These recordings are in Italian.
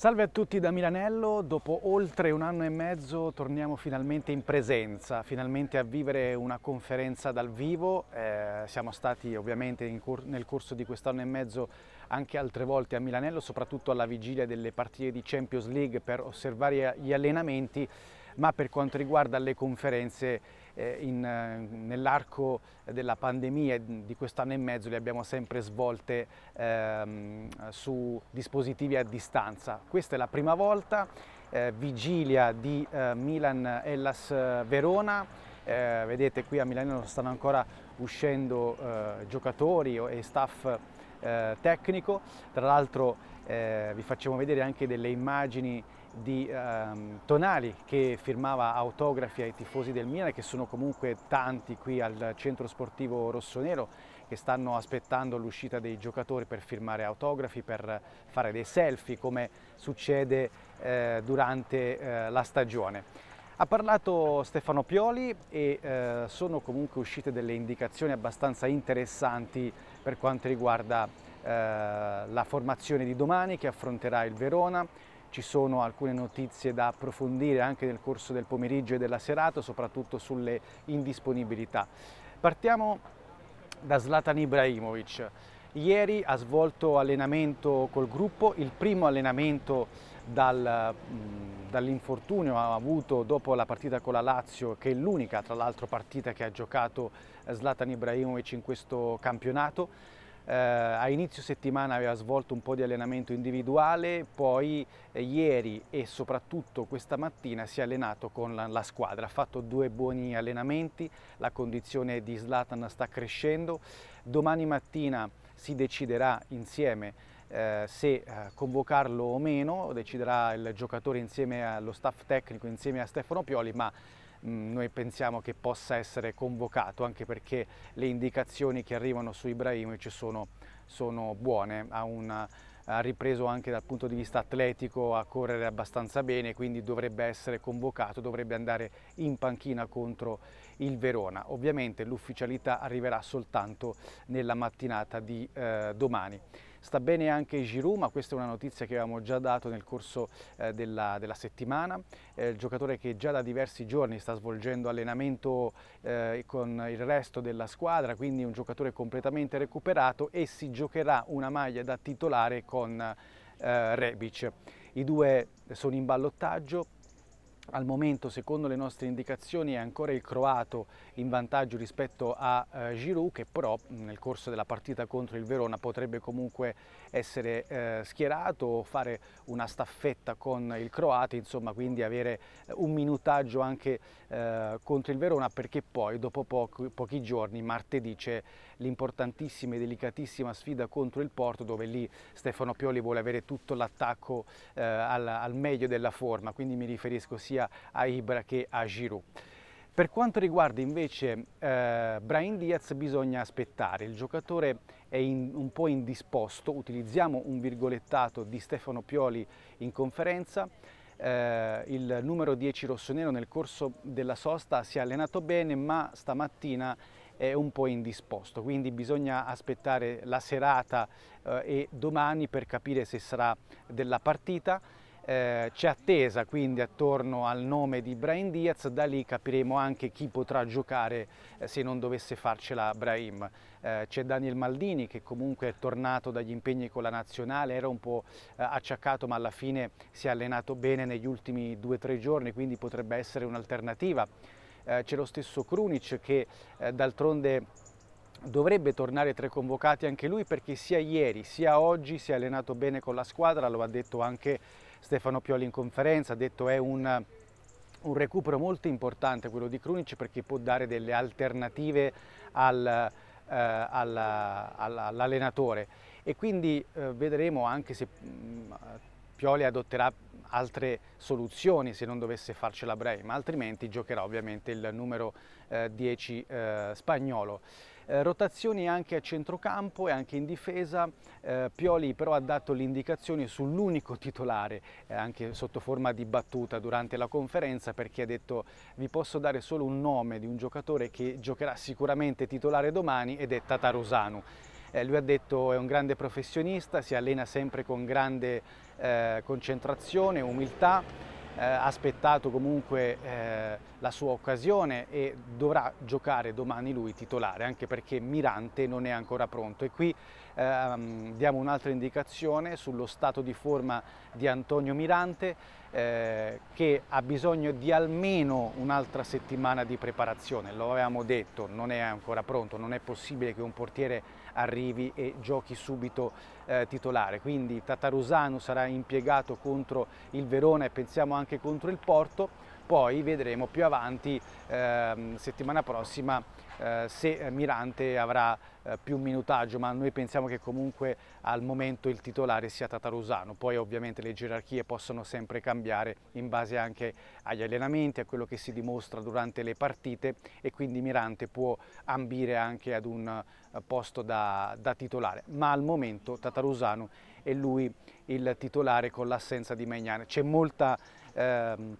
Salve a tutti da Milanello, dopo oltre un anno e mezzo torniamo finalmente in presenza, finalmente a vivere una conferenza dal vivo, eh, siamo stati ovviamente cor nel corso di quest'anno e mezzo anche altre volte a Milanello, soprattutto alla vigilia delle partite di Champions League per osservare gli allenamenti, ma per quanto riguarda le conferenze eh, eh, nell'arco della pandemia di quest'anno e mezzo le abbiamo sempre svolte ehm, su dispositivi a distanza. Questa è la prima volta, eh, vigilia di eh, Milan Hellas eh, Verona. Eh, vedete qui a Milano stanno ancora uscendo giocatori e staff tecnico, tra l'altro eh, vi facciamo vedere anche delle immagini di ehm, Tonali che firmava autografi ai tifosi del Milan che sono comunque tanti qui al centro sportivo rossonero che stanno aspettando l'uscita dei giocatori per firmare autografi, per fare dei selfie come succede eh, durante eh, la stagione. Ha parlato Stefano Pioli e eh, sono comunque uscite delle indicazioni abbastanza interessanti per quanto riguarda eh, la formazione di domani che affronterà il Verona, ci sono alcune notizie da approfondire anche nel corso del pomeriggio e della serata, soprattutto sulle indisponibilità. Partiamo da Zlatan Ibrahimovic. Ieri ha svolto allenamento col gruppo, il primo allenamento dal, mm, dall'infortunio avuto dopo la partita con la Lazio, che è l'unica tra l'altro partita che ha giocato Zlatan Ibrahimovic in questo campionato eh, a inizio settimana aveva svolto un po' di allenamento individuale, poi eh, ieri e soprattutto questa mattina si è allenato con la, la, squadra, ha fatto due buoni allenamenti, la condizione di Zlatan sta crescendo, domani mattina si deciderà insieme eh, se eh, convocarlo o meno, deciderà il giocatore insieme allo staff tecnico, insieme a Stefano Pioli, ma mm, noi pensiamo che possa essere convocato anche perché le indicazioni che arrivano su Ibrahimovic sono, sono buone, ha una, ha ripreso anche dal punto di vista atletico a correre abbastanza bene, quindi dovrebbe essere convocato, dovrebbe andare in panchina contro il Verona. Ovviamente l'ufficialità arriverà soltanto nella mattinata di eh, domani. Sta bene anche Giroud, ma questa è una notizia che avevamo già dato nel corso eh, della, della, settimana. Eh, giocatore che già da diversi giorni sta svolgendo allenamento eh, con il resto della squadra, quindi un giocatore completamente recuperato e si giocherà una maglia da titolare con eh, Rebic. I due sono in ballottaggio, al momento secondo le nostre indicazioni è ancora il croato in vantaggio rispetto a eh, Giroud che però nel corso della partita contro il Verona potrebbe comunque essere eh, schierato fare una staffetta con il croato insomma quindi avere eh, un minutaggio anche eh, contro il Verona perché poi dopo pochi, pochi giorni martedì c'è l'importantissima e delicatissima sfida contro il Porto dove lì Stefano Pioli vuole avere tutto l'attacco eh, al, al meglio della forma quindi mi riferisco sia sia a Ibra che a Giroud. Per quanto riguarda invece eh, Brian Diaz bisogna aspettare, il giocatore è in, un po' indisposto, utilizziamo un virgolettato di Stefano Pioli in conferenza, eh, il numero 10 rossonero nel corso della sosta si è allenato bene ma stamattina è un po' indisposto, quindi bisogna aspettare la serata eh, e domani per capire se sarà della partita. Eh, c'è attesa quindi attorno al nome di Brahim Diaz, da lì capiremo anche chi potrà giocare eh, se non dovesse farcela Brahim. Eh, c'è Daniel Maldini che comunque è tornato dagli impegni con la nazionale, era un po' eh, acciaccato ma alla fine si è allenato bene negli ultimi due o tre giorni, quindi potrebbe essere un'alternativa. Eh, c'è lo stesso Krunic che eh, d'altronde dovrebbe tornare tra i convocati anche lui perché sia ieri sia oggi si è allenato bene con la squadra, lo ha detto anche Stefano Pioli in conferenza ha detto che è un, un recupero molto importante quello di Krunic perché può dare delle alternative al, eh, all'allenatore e quindi eh, vedremo anche se mh, mm, Pioli adotterà altre soluzioni se non dovesse farcela breve, ma altrimenti giocherà ovviamente il numero eh, 10 eh, spagnolo. Eh, rotazioni anche a centrocampo e anche in difesa, eh, Pioli però ha dato l'indicazione sull'unico titolare, eh, anche sotto forma di battuta durante la conferenza, perché ha detto vi posso dare solo un nome di un giocatore che giocherà sicuramente titolare domani ed è Tatarusanu. Eh, lui ha detto è un grande professionista, si allena sempre con grande eh, concentrazione, umiltà eh, aspettato comunque eh, la sua occasione e dovrà giocare domani lui titolare anche perché Mirante non è ancora pronto e qui ehm, diamo un'altra indicazione sullo stato di forma di Antonio Mirante eh, che ha bisogno di almeno un'altra settimana di preparazione, lo avevamo detto, non è ancora pronto, non è possibile che un portiere arrivi e giochi subito eh, titolare, quindi Tatarusano sarà impiegato contro il Verona e pensiamo anche contro il Porto, poi vedremo più avanti eh, settimana prossima eh, se eh, Mirante avrà eh, più minutaggio, ma noi pensiamo che comunque al momento il titolare sia Tatarusano. Poi ovviamente le gerarchie possono sempre cambiare in base anche agli allenamenti, a quello che si dimostra durante le partite e quindi Mirante può ambire anche ad un posto da, da titolare. Ma al momento Tatarusano è lui il titolare con l'assenza di Magnane. C'è molta... Ehm,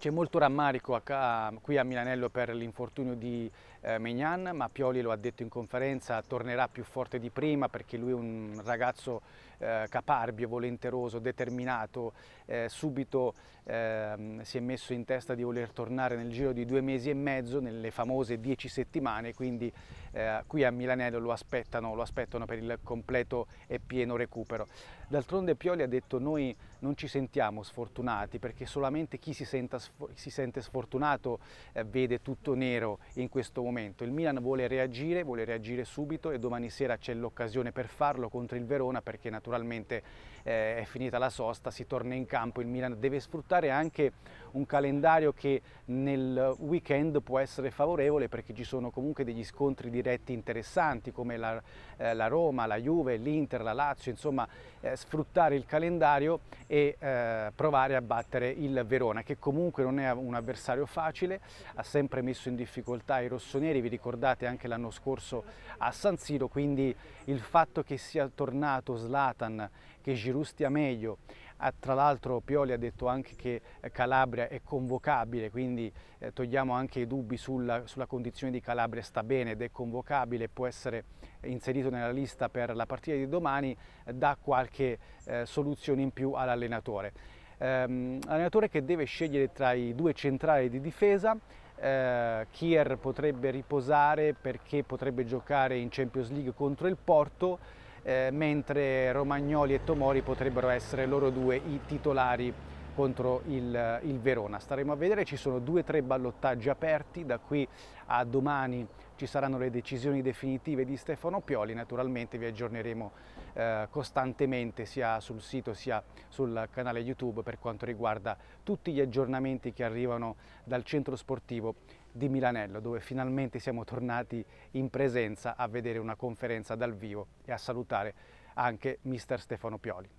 c'è molto rammarico a, a, qui a Milanello per l'infortunio di eh, Mignan, ma Pioli lo ha detto in conferenza, tornerà più forte di prima perché lui è un ragazzo eh, caparbio, volenteroso, determinato, eh, subito eh, si è messo in testa di voler tornare nel giro di due mesi e mezzo, nelle famose dieci settimane, quindi eh, qui a Milanello lo aspettano, lo aspettano per il completo e pieno recupero. D'altronde Pioli ha detto noi non ci sentiamo sfortunati perché solamente chi si, senta, si sente sfortunato eh, vede tutto nero in questo momento. Il Milan vuole reagire, vuole reagire subito e domani sera c'è l'occasione per farlo contro il Verona perché naturalmente eh, è finita la sosta, si torna in campo, il Milan deve sfruttare anche un calendario che nel weekend può essere favorevole perché ci sono comunque degli scontri di diretti interessanti come la, eh, la Roma, la Juve, l'Inter, la Lazio, insomma eh, sfruttare il calendario e eh, provare a battere il Verona che comunque non è un avversario facile, ha sempre messo in difficoltà i rossoneri, vi ricordate anche l'anno scorso a San Siro, quindi il fatto che sia tornato Zlatan, che Giroud stia meglio, Ah, tra l'altro Pioli ha detto anche che eh, Calabria è convocabile, quindi eh, togliamo anche i dubbi sulla, sulla condizione di Calabria, sta bene ed è convocabile, può essere inserito nella lista per la partita di domani, eh, dà qualche eh, soluzione in più all'allenatore. Ehm, allenatore che deve scegliere tra i due centrali di difesa, eh, Kier potrebbe riposare perché potrebbe giocare in Champions League contro il Porto, eh, mentre Romagnoli e Tomori potrebbero essere loro due i titolari contro il, il Verona. Staremo a vedere, ci sono due o tre ballottaggi aperti, da qui a domani ci saranno le decisioni definitive di Stefano Pioli, naturalmente vi aggiorneremo eh, costantemente sia sul sito sia sul canale YouTube per quanto riguarda tutti gli aggiornamenti che arrivano dal centro sportivo di Milanello dove finalmente siamo tornati in presenza a vedere una conferenza dal vivo e a salutare anche mister Stefano Pioli.